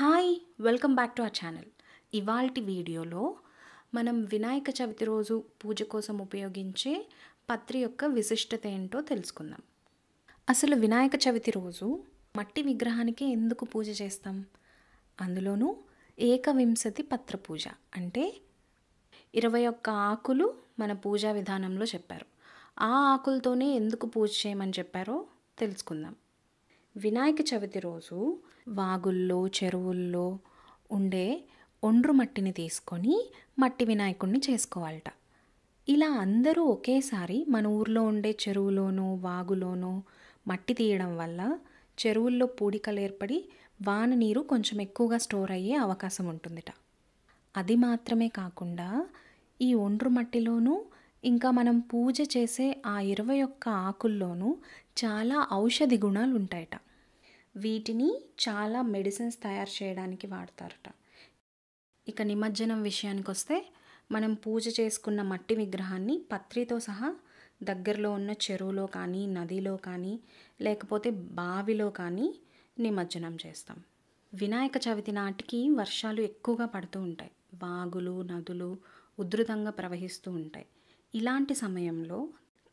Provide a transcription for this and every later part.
hi welcome back to our channel ఇవాల్టి వీడియోలో మనం వినాయక చవితి రోజు పూజ కోసం ఉపయోగించే పత్రి యొక్క విశిష్టత ఏంటో తెలుసుకుందాం అసలు వినాయక చవితి రోజు మట్టి విగ్రహానికి ఎందుకు పూజ చేస్తాం అందులోనూ ఏకవింశతి పత్ర పూజ అంటే ఇరవై ఒక్క ఆకులు మన పూజా విధానంలో చెప్పారు ఆ ఆకులతోనే ఎందుకు పూజ చేయమని చెప్పారో తెలుసుకుందాం వినాయక చవితి రోజు వాగుల్లో చెరువుల్లో ఉండే ఒండ్రు మట్టిని తీసుకొని మట్టి వినాయకుడిని చేసుకోవాలట ఇలా అందరూ ఒకేసారి మన ఊర్లో ఉండే చెరువులోనూ వాగులోనూ మట్టి తీయడం వల్ల చెరువుల్లో పూడికలు ఏర్పడి వాన నీరు కొంచెం ఎక్కువగా స్టోర్ అయ్యే అవకాశం ఉంటుందిట అది మాత్రమే కాకుండా ఈ ఒండ్రు మట్టిలోనూ ఇంకా మనం పూజ చేసే ఆ ఇరవై ఒక్క ఆకుల్లోనూ చాలా ఔషధి గుణాలు ఉంటాయట వీటిని చాలా మెడిసిన్స్ తయారు చేయడానికి వాడతారట ఇక నిమజ్జనం విషయానికి వస్తే మనం పూజ చేసుకున్న మట్టి విగ్రహాన్ని పత్రితో సహా దగ్గరలో ఉన్న చెరువులో కానీ నదిలో కానీ లేకపోతే బావిలో కానీ నిమజ్జనం చేస్తాం వినాయక చవితి నాటికి వర్షాలు ఎక్కువగా పడుతూ ఉంటాయి వాగులు నదులు ఉధృతంగా ప్రవహిస్తూ ఉంటాయి ఇలాంటి సమయంలో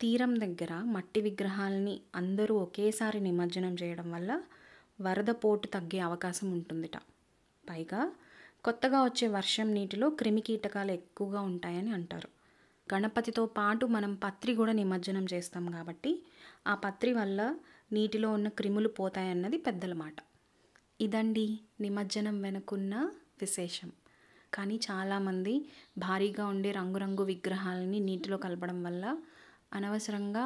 తీరం దగ్గర మట్టి విగ్రహాలని అందరూ ఒకేసారి నిమజ్జనం చేయడం వల్ల వరద పోటు తగ్గే అవకాశం ఉంటుందిట పైగా కొత్తగా వచ్చే వర్షం నీటిలో క్రిమి కీటకాలు ఎక్కువగా ఉంటాయని అంటారు గణపతితో పాటు మనం పత్రి కూడా నిమజ్జనం చేస్తాం కాబట్టి ఆ పత్రి వల్ల నీటిలో ఉన్న క్రిములు పోతాయన్నది పెద్దల మాట ఇదండి నిమజ్జనం వెనుకున్న విశేషం కానీ చాలామంది భారీగా ఉండే రంగురంగు విగ్రహాలని నీటిలో కలపడం వల్ల అనవసరంగా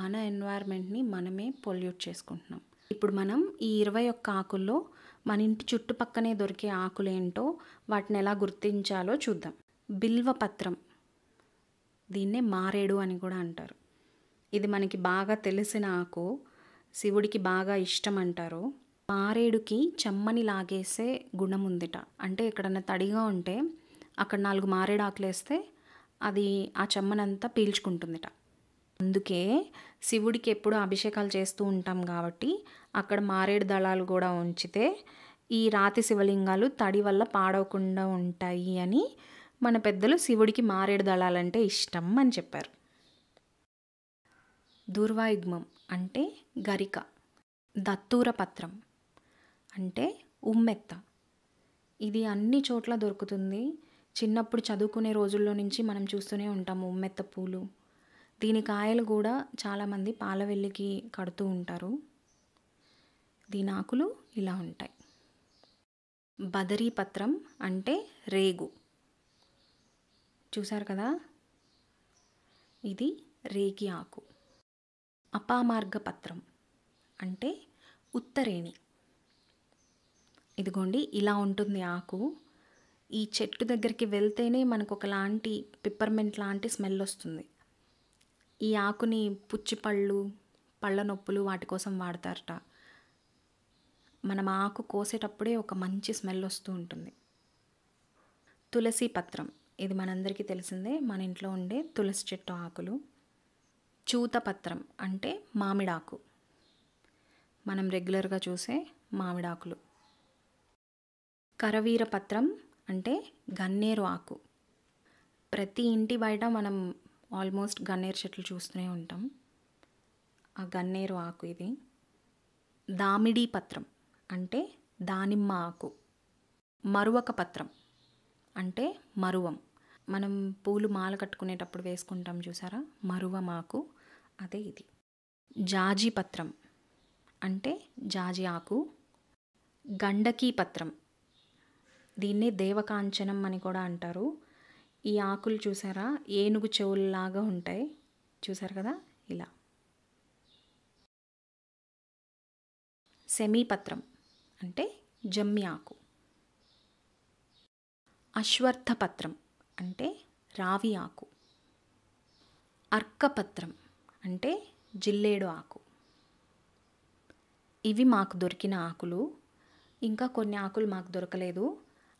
మన ఎన్వైర్న్మెంట్ని మనమే పొల్యూట్ చేసుకుంటున్నాం ఇప్పుడు మనం ఈ ఇరవై ఒక్క ఆకుల్లో మన ఇంటి చుట్టుపక్కనే దొరికే ఆకులు ఏంటో వాటిని ఎలా గుర్తించాలో చూద్దాం బిల్వ పత్రం దీన్నే మారేడు అని కూడా అంటారు ఇది మనకి బాగా తెలిసిన ఆకు శివుడికి బాగా ఇష్టం అంటారు మారేడుకి చెమ్మని లాగేసే గుణం ఉందిట అంటే ఎక్కడన్నా తడిగా ఉంటే అక్కడ నాలుగు మారేడు ఆకులు వేస్తే అది ఆ చెమ్మనంతా పీల్చుకుంటుందిట అందుకే శివుడికి ఎప్పుడు అభిషేకాలు చేస్తూ ఉంటాం కాబట్టి అక్కడ మారేడు దళాలు కూడా ఉంచితే ఈ రాతి శివలింగాలు తడి వల్ల పాడవకుండా ఉంటాయి అని మన పెద్దలు శివుడికి మారేడు దళాలంటే ఇష్టం అని చెప్పారు దూర్వాయుగ్మం అంటే గరిక దత్తూర పత్రం అంటే ఉమ్మెత్త ఇది అన్ని చోట్ల దొరుకుతుంది చిన్నప్పుడు చదువుకునే రోజుల్లో నుంచి మనం చూస్తూనే ఉంటాము ఉమ్మెత్త పూలు దీని కాయలు కూడా చాలామంది పాలవెల్లికి కడుతూ ఉంటారు దీని ఆకులు ఇలా ఉంటాయి బదరీ పత్రం అంటే రేగు చూసారు కదా ఇది రేగి ఆకు అపామార్గ పత్రం అంటే ఉత్తరేణి ఇదిగోండి ఇలా ఉంటుంది ఆకు ఈ చెట్టు దగ్గరికి వెళ్తేనే మనకు ఒకలాంటి పిప్పర్మెంట్ లాంటి స్మెల్ వస్తుంది ఈ ఆకుని పుచ్చిపళ్ళు పళ్ళ నొప్పులు వాటి కోసం వాడతారట మనం ఆకు కోసేటప్పుడే ఒక మంచి స్మెల్ వస్తూ ఉంటుంది తులసి పత్రం ఇది మనందరికీ తెలిసిందే మన ఇంట్లో ఉండే తులసి చెట్టు ఆకులు చూతపత్రం అంటే మామిడాకు మనం రెగ్యులర్గా చూసే మామిడాకులు కరవీర పత్రం అంటే గన్నేరు ఆకు ప్రతి ఇంటి బయట మనం ఆల్మోస్ట్ గన్నేరు చెట్లు చూస్తూనే ఉంటాం ఆ గన్నేరు ఆకు ఇది దామిడి పత్రం అంటే దానిమ్మ ఆకు మరువక పత్రం అంటే మరువం మనం పూలు మాల కట్టుకునేటప్పుడు వేసుకుంటాం చూసారా మరువం ఆకు అదే ఇది జాజి పత్రం అంటే జాజి ఆకు గండకీ పత్రం దీన్నే దేవకాంచనం అని కూడా అంటారు ఈ ఆకులు చూసారా ఏనుగు చెవుల్లాగా ఉంటాయి చూసారు కదా ఇలా సెమీపత్రం అంటే జమ్మి ఆకు అశ్వర్థపత్రం అంటే రావి ఆకు అర్కపత్రం అంటే జిల్లేడు ఆకు ఇవి మాకు దొరికిన ఆకులు ఇంకా కొన్ని ఆకులు మాకు దొరకలేదు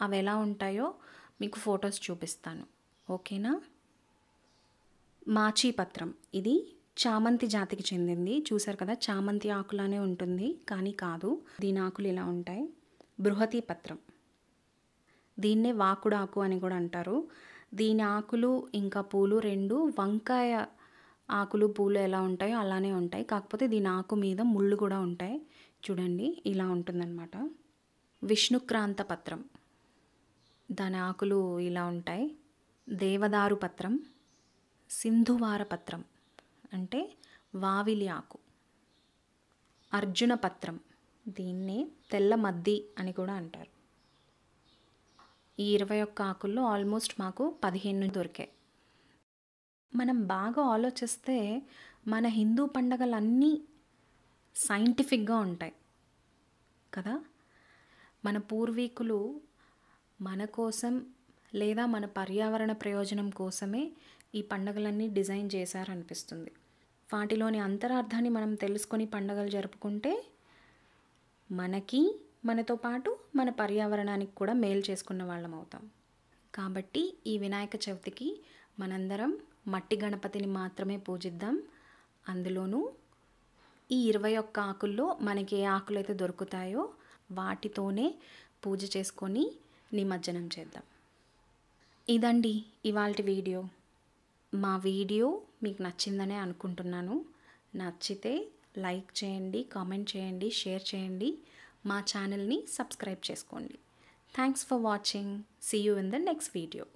అవి ఎలా ఉంటాయో మీకు ఫొటోస్ చూపిస్తాను ఓకేనా మాచీపత్రం ఇది చామంతి జాతికి చెందింది చూసారు కదా చామంతి ఆకులానే ఉంటుంది కానీ కాదు దీని ఆకులు ఇలా ఉంటాయి బృహతి పత్రం దీన్నే వాకుడాకు అని కూడా అంటారు దీని ఆకులు ఇంకా పూలు రెండు వంకాయ ఆకులు పూలు ఎలా ఉంటాయో అలానే ఉంటాయి కాకపోతే దీని ఆకు మీద ముళ్ళు కూడా ఉంటాయి చూడండి ఇలా ఉంటుందన్నమాట విష్ణుక్రాంత పత్రం దాని ఆకులు ఇలా ఉంటాయి దేవదారు పత్రం సింధువార పత్రం అంటే వావిలి ఆకు అర్జున పత్రం దీన్నే తెల్ల మద్ది అని కూడా అంటారు ఈ ఇరవై ఒక్క ఆకుల్లో ఆల్మోస్ట్ మాకు పదిహేను దొరికాయి మనం బాగా ఆలోచిస్తే మన హిందూ పండగలన్నీ సైంటిఫిక్గా ఉంటాయి కదా మన పూర్వీకులు మన కోసం లేదా మన పర్యావరణ ప్రయోజనం కోసమే ఈ పండగలన్నీ డిజైన్ చేశారనిపిస్తుంది వాటిలోని అంతరార్థాన్ని మనం తెలుసుకొని పండగలు జరుపుకుంటే మనకి మనతో పాటు మన పర్యావరణానికి కూడా మేలు చేసుకున్న వాళ్ళం అవుతాం కాబట్టి ఈ వినాయక చవితికి మనందరం మట్టి గణపతిని మాత్రమే పూజిద్దాం అందులోనూ ఈ ఇరవై ఒక్క ఆకుల్లో మనకి ఏ ఆకులైతే దొరుకుతాయో వాటితోనే పూజ చేసుకొని నిమజ్జనం చేద్దాం ఇదండి ఇవాళ వీడియో మా వీడియో మీకు నచ్చిందనే అనుకుంటున్నాను నచ్చితే లైక్ చేయండి కామెంట్ చేయండి షేర్ చేయండి మా ఛానల్ని సబ్స్క్రైబ్ చేసుకోండి thanks for watching see you in the next video